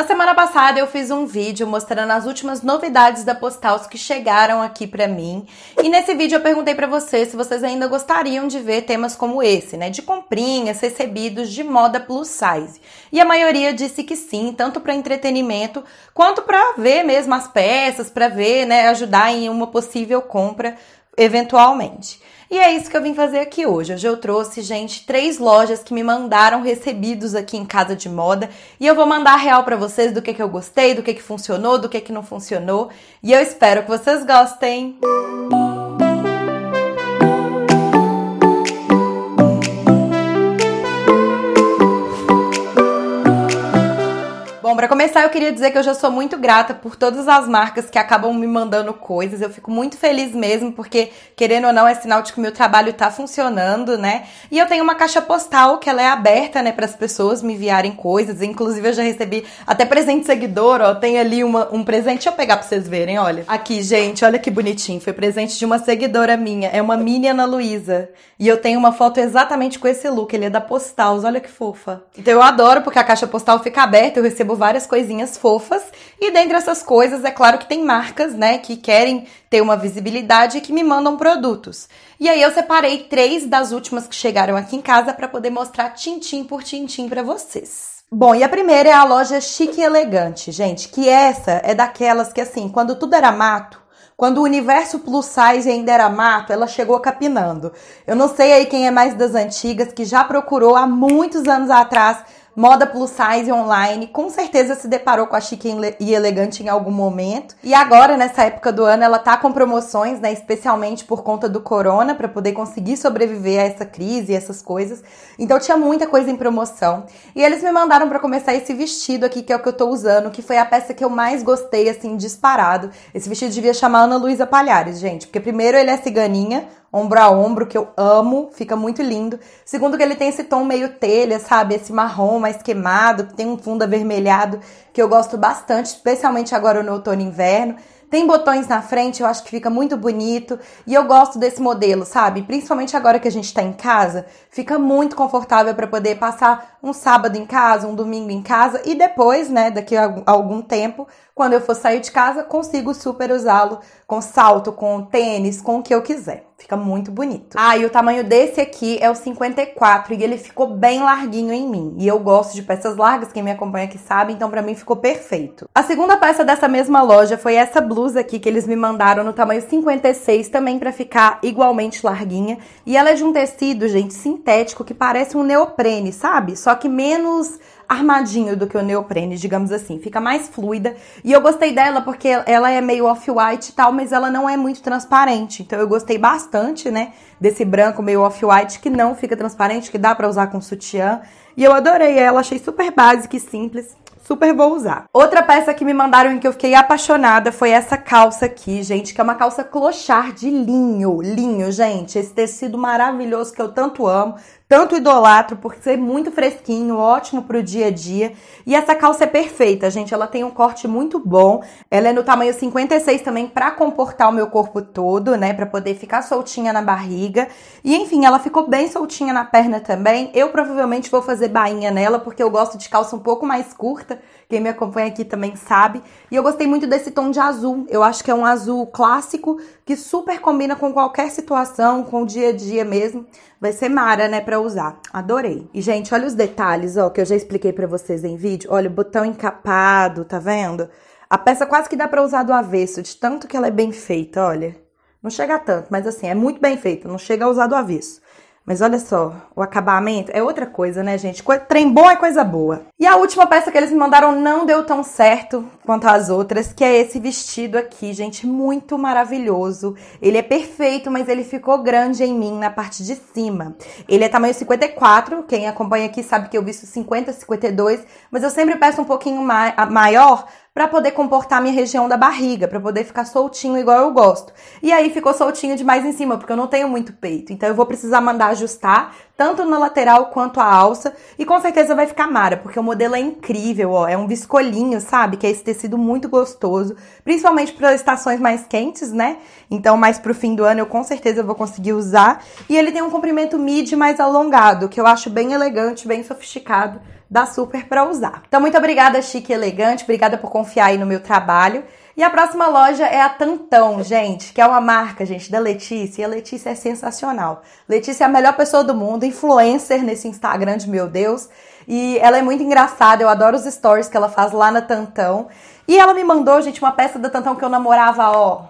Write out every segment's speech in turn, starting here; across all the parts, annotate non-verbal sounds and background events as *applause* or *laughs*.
Na semana passada eu fiz um vídeo mostrando as últimas novidades da Postals que chegaram aqui para mim. E nesse vídeo eu perguntei para vocês se vocês ainda gostariam de ver temas como esse, né, de comprinhas, recebidos de moda plus size. E a maioria disse que sim, tanto para entretenimento quanto para ver mesmo as peças, para ver, né, ajudar em uma possível compra eventualmente. E é isso que eu vim fazer aqui hoje. Hoje eu trouxe, gente, três lojas que me mandaram recebidos aqui em casa de moda e eu vou mandar real para vocês do que, que eu gostei, do que, que funcionou, do que, que não funcionou. E eu espero que vocês gostem. Música eu queria dizer que eu já sou muito grata por todas as marcas que acabam me mandando coisas. Eu fico muito feliz mesmo, porque, querendo ou não, é sinal de que o meu trabalho tá funcionando, né? E eu tenho uma caixa postal que ela é aberta, né, para as pessoas me enviarem coisas. Inclusive, eu já recebi até presente seguidor, ó. Tem ali uma, um presente. Deixa eu pegar pra vocês verem, olha. Aqui, gente, olha que bonitinho. Foi presente de uma seguidora minha. É uma mini Ana Luísa. E eu tenho uma foto exatamente com esse look. Ele é da Postals. Olha que fofa. Então eu adoro porque a caixa postal fica aberta. Eu recebo várias coisinhas coisinhas fofas. E dentre essas coisas, é claro que tem marcas, né, que querem ter uma visibilidade e que me mandam produtos. E aí eu separei três das últimas que chegaram aqui em casa para poder mostrar tintim por tintim para vocês. Bom, e a primeira é a loja Chique e Elegante, gente, que essa é daquelas que assim, quando tudo era mato, quando o universo plus size ainda era mato, ela chegou capinando. Eu não sei aí quem é mais das antigas que já procurou há muitos anos atrás moda plus size online, com certeza se deparou com a chique e elegante em algum momento. E agora, nessa época do ano, ela tá com promoções, né, especialmente por conta do corona, para poder conseguir sobreviver a essa crise e essas coisas. Então tinha muita coisa em promoção. E eles me mandaram para começar esse vestido aqui, que é o que eu tô usando, que foi a peça que eu mais gostei assim, disparado. Esse vestido devia chamar Ana Luísa Palhares, gente, porque primeiro ele é ciganinha, ombro a ombro, que eu amo, fica muito lindo. Segundo, que ele tem esse tom meio telha, sabe? Esse marrom mais queimado, que tem um fundo avermelhado, que eu gosto bastante, especialmente agora no outono e inverno. Tem botões na frente, eu acho que fica muito bonito. E eu gosto desse modelo, sabe? Principalmente agora que a gente tá em casa, fica muito confortável para poder passar um sábado em casa, um domingo em casa e depois, né, daqui a algum tempo, quando eu for sair de casa, consigo super usá-lo com salto, com tênis, com o que eu quiser. Fica muito bonito. Ah, e o tamanho desse aqui é o 54 e ele ficou bem larguinho em mim. E eu gosto de peças largas, quem me acompanha aqui sabe, então para mim ficou perfeito. A segunda peça dessa mesma loja foi essa blusa aqui que eles me mandaram no tamanho 56, também para ficar igualmente larguinha. E ela é de um tecido, gente, sintético que parece um neoprene, sabe? Só que menos armadinho do que o neoprene, digamos assim. Fica mais fluida. E eu gostei dela porque ela é meio off-white e tal, mas ela não é muito transparente. Então eu gostei bastante, né? Desse branco meio off-white que não fica transparente, que dá para usar com sutiã. E eu adorei ela, achei super básica e simples super vou usar. Outra peça que me mandaram em que eu fiquei apaixonada foi essa calça aqui, gente, que é uma calça clochard de linho, linho, gente, esse tecido maravilhoso que eu tanto amo tanto idolatro por ser muito fresquinho, ótimo para o dia a dia. E essa calça é perfeita, gente. Ela tem um corte muito bom. Ela é no tamanho 56 também para comportar o meu corpo todo, né, para poder ficar soltinha na barriga. E enfim, ela ficou bem soltinha na perna também. Eu provavelmente vou fazer bainha nela porque eu gosto de calça um pouco mais curta. Quem me acompanha aqui também sabe. E eu gostei muito desse tom de azul. Eu acho que é um azul clássico que super combina com qualquer situação, com o dia a dia mesmo. Vai ser mara, né, usar. Adorei. E, gente, olha os detalhes, ó, que eu já expliquei pra vocês em vídeo. Olha o botão encapado, tá vendo? A peça quase que dá pra usar do avesso, de tanto que ela é bem feita, olha. Não chega tanto, mas assim, é muito bem feita, não chega a usar do avesso. Mas olha só, o acabamento é outra coisa, né, gente? Co trem bom é coisa boa. E a última peça que eles me mandaram não deu tão certo quanto as outras, que é esse vestido aqui, gente, muito maravilhoso. Ele é perfeito, mas ele ficou grande em mim na parte de cima. Ele é tamanho 54, quem acompanha aqui sabe que eu visto 50, 52, mas eu sempre peço um pouquinho ma maior para poder comportar minha região da barriga, para poder ficar soltinho igual eu gosto. E aí ficou soltinho demais em cima, porque eu não tenho muito peito. Então eu vou precisar mandar ajustar, tanto na lateral quanto a alça, e com certeza vai ficar mara, porque o modelo é incrível, ó, é um viscolinho, sabe? Que é esse tecido muito gostoso, principalmente para estações mais quentes, né? Então, mais pro fim do ano eu com certeza vou conseguir usar. E ele tem um comprimento midi mais alongado, que eu acho bem elegante, bem sofisticado dá super para usar. Então, muito obrigada, Chique Elegante, obrigada por confiar aí no meu trabalho. E a próxima loja é a Tantão, gente, que é uma marca, gente, da Letícia. E a Letícia é sensacional. Letícia é a melhor pessoa do mundo, influencer nesse Instagram de meu Deus. E ela é muito engraçada, eu adoro os stories que ela faz lá na Tantão. E ela me mandou, gente, uma peça da Tantão que eu namorava, ó,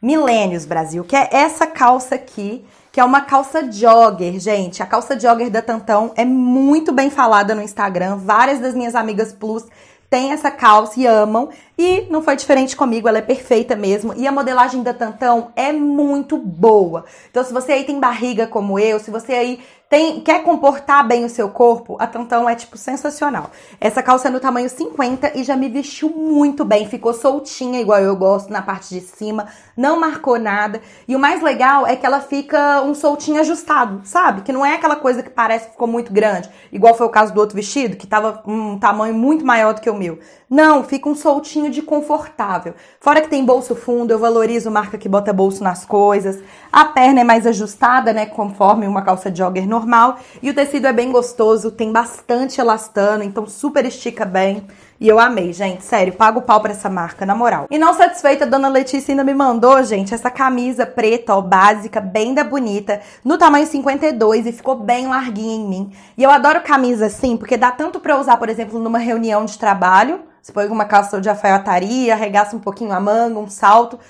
Milênios Brasil, que é essa calça aqui, que é uma calça jogger, gente. A calça jogger da Tantão é muito bem falada no Instagram. Várias das minhas amigas plus têm essa calça e amam. E não foi diferente comigo, ela é perfeita mesmo. E a modelagem da Tantão é muito boa. Então, se você aí tem barriga como eu, se você aí tem, quer comportar bem o seu corpo? A Tantão é, tipo, sensacional. Essa calça é no tamanho 50 e já me vestiu muito bem. Ficou soltinha, igual eu gosto, na parte de cima. Não marcou nada. E o mais legal é que ela fica um soltinho ajustado, sabe? Que não é aquela coisa que parece que ficou muito grande. Igual foi o caso do outro vestido, que tava um tamanho muito maior do que o meu. Não, fica um soltinho de confortável. Fora que tem bolso fundo, eu valorizo marca que bota bolso nas coisas. A perna é mais ajustada, né? Conforme uma calça de jogger normal normal. E o tecido é bem gostoso, tem bastante elastano, então super estica bem. E eu amei, gente. Sério, pago pau pra essa marca, na moral. E não satisfeita, a dona Letícia ainda me mandou, gente, essa camisa preta, ó, básica, bem da bonita, no tamanho 52 e ficou bem larguinha em mim. E eu adoro camisa assim, porque dá tanto pra usar, por exemplo, numa reunião de trabalho. Você põe uma calça de alfaiataria, arregaça um pouquinho a manga, um salto,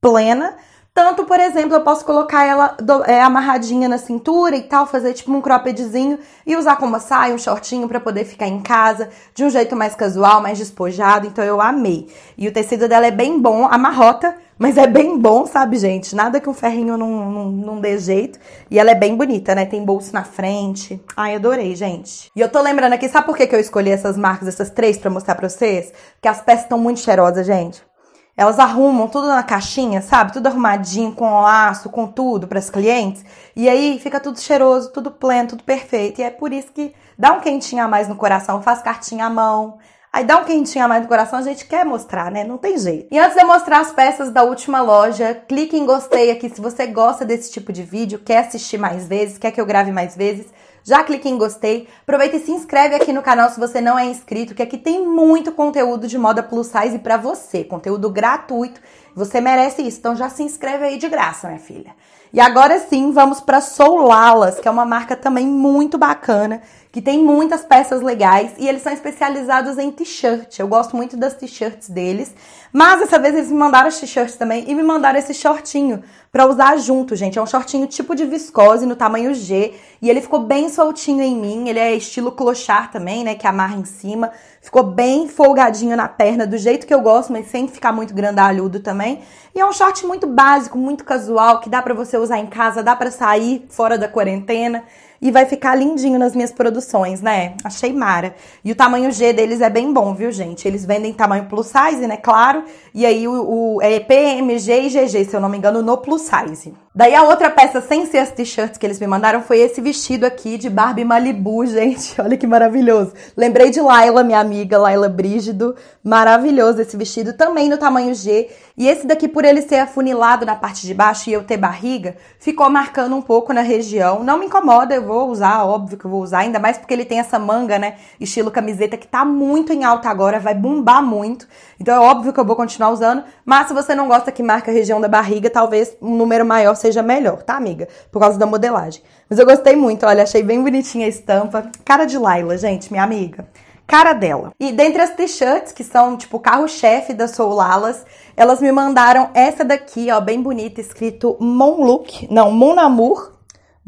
plena tanto, por exemplo, eu posso colocar ela do, é, amarradinha na cintura e tal, fazer tipo um croppedzinho e usar como uma saia, um shortinho para poder ficar em casa de um jeito mais casual, mais despojado. Então eu amei. E o tecido dela é bem bom, amarrota, mas é bem bom, sabe, gente? Nada que um ferrinho não, não, não dê jeito. E ela é bem bonita, né? Tem bolso na frente. Ai, adorei, gente. E eu tô lembrando aqui, sabe por que, que eu escolhi essas marcas, essas três, para mostrar pra vocês? Porque as peças estão muito cheirosas, gente. Elas arrumam tudo na caixinha, sabe? Tudo arrumadinho, com laço, com tudo para as clientes. E aí fica tudo cheiroso, tudo pleno, tudo perfeito. E é por isso que dá um quentinho a mais no coração, faz cartinha à mão. Aí dá um quentinho a mais no coração, a gente quer mostrar, né? Não tem jeito. E antes de eu mostrar as peças da última loja, clique em gostei aqui se você gosta desse tipo de vídeo, quer assistir mais vezes, quer que eu grave mais vezes já clique em gostei, aproveita e se inscreve aqui no canal se você não é inscrito, que aqui tem muito conteúdo de moda plus size para você, conteúdo gratuito, você merece isso, então já se inscreve aí de graça, minha filha. E agora sim, vamos para Soulalas, que é uma marca também muito bacana, que tem muitas peças legais e eles são especializados em t-shirt. Eu gosto muito das t-shirts deles, mas dessa vez eles me mandaram os t-shirts também e me mandaram esse shortinho para usar junto, gente. É um shortinho tipo de viscose no tamanho G e ele ficou bem soltinho em mim. Ele é estilo clochard também, né, que amarra em cima. Ficou bem folgadinho na perna, do jeito que eu gosto, mas sem ficar muito grandalhudo também. E é um short muito básico, muito casual, que dá para você usar em casa, dá para sair fora da quarentena e vai ficar lindinho nas minhas produções, né? Achei mara. E o tamanho G deles é bem bom, viu, gente? Eles vendem tamanho plus size, né? Claro. E aí o, o é PMG e GG, se eu não me engano, no plus size. Daí a outra peça sem ser as t-shirts que eles me mandaram foi esse vestido aqui de Barbie Malibu, *laughs* gente. Olha que maravilhoso. Lembrei de Laila, minha amiga, Laila Brígido. Maravilhoso esse vestido, também no tamanho G. E esse daqui, por ele ser afunilado na parte de baixo e eu ter barriga, ficou marcando um pouco na região. Não me incomoda, eu vou usar, óbvio que eu vou usar, ainda mais porque ele tem essa manga, né? Estilo camiseta que tá muito em alta agora, vai bombar muito. Então é óbvio que eu vou continuar usando. Mas se você não gosta que marca a região da barriga, talvez um número maior seja seja melhor, tá, amiga? Por causa da modelagem. Mas eu gostei muito, olha, achei bem bonitinha a estampa. Cara de Laila, gente, minha amiga cara dela. E dentre as t-shirts, que são tipo carro-chefe da Soul Lalas, elas me mandaram essa daqui, ó, bem bonita, escrito Mon Look, não, Mon Amour,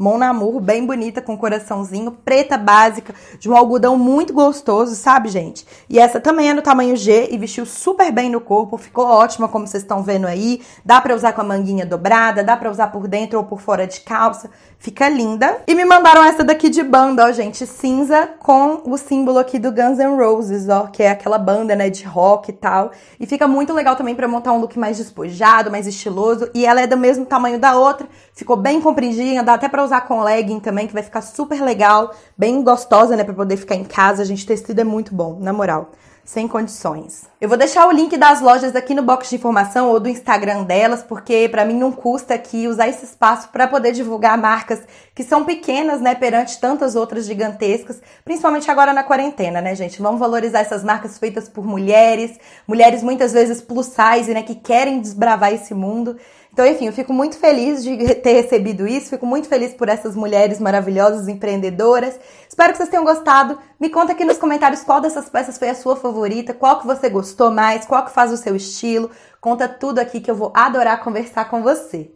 Mon Namur, bem bonita, com coraçãozinho, preta básica, de um algodão muito gostoso, sabe, gente? E essa também é no tamanho G e vestiu super bem no corpo, ficou ótima, como vocês estão vendo aí. Dá pra usar com a manguinha dobrada, dá pra usar por dentro ou por fora de calça, fica linda. E me mandaram essa daqui de banda, ó, gente, cinza, com o símbolo aqui do Guns N' Roses, ó, que é aquela banda, né, de rock e tal. E fica muito legal também pra montar um look mais despojado, mais estiloso. E ela é do mesmo tamanho da outra, ficou bem compridinha, dá até pra usar usar com legging também, que vai ficar super legal, bem gostosa, né, pra poder ficar em casa. Gente, tecido é muito bom, na moral sem condições. Eu vou deixar o link das lojas aqui no box de informação ou do Instagram delas, porque para mim não custa aqui usar esse espaço para poder divulgar marcas que são pequenas, né, perante tantas outras gigantescas, principalmente agora na quarentena, né, gente? Vamos valorizar essas marcas feitas por mulheres, mulheres muitas vezes plus size, né, que querem desbravar esse mundo. Então, enfim, eu fico muito feliz de ter recebido isso, fico muito feliz por essas mulheres maravilhosas, empreendedoras. Espero que vocês tenham gostado. Me conta aqui nos comentários qual dessas peças foi a sua favorita, qual que você gostou mais, qual que faz o seu estilo. Conta tudo aqui que eu vou adorar conversar com você.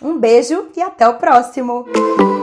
Um beijo e até o próximo!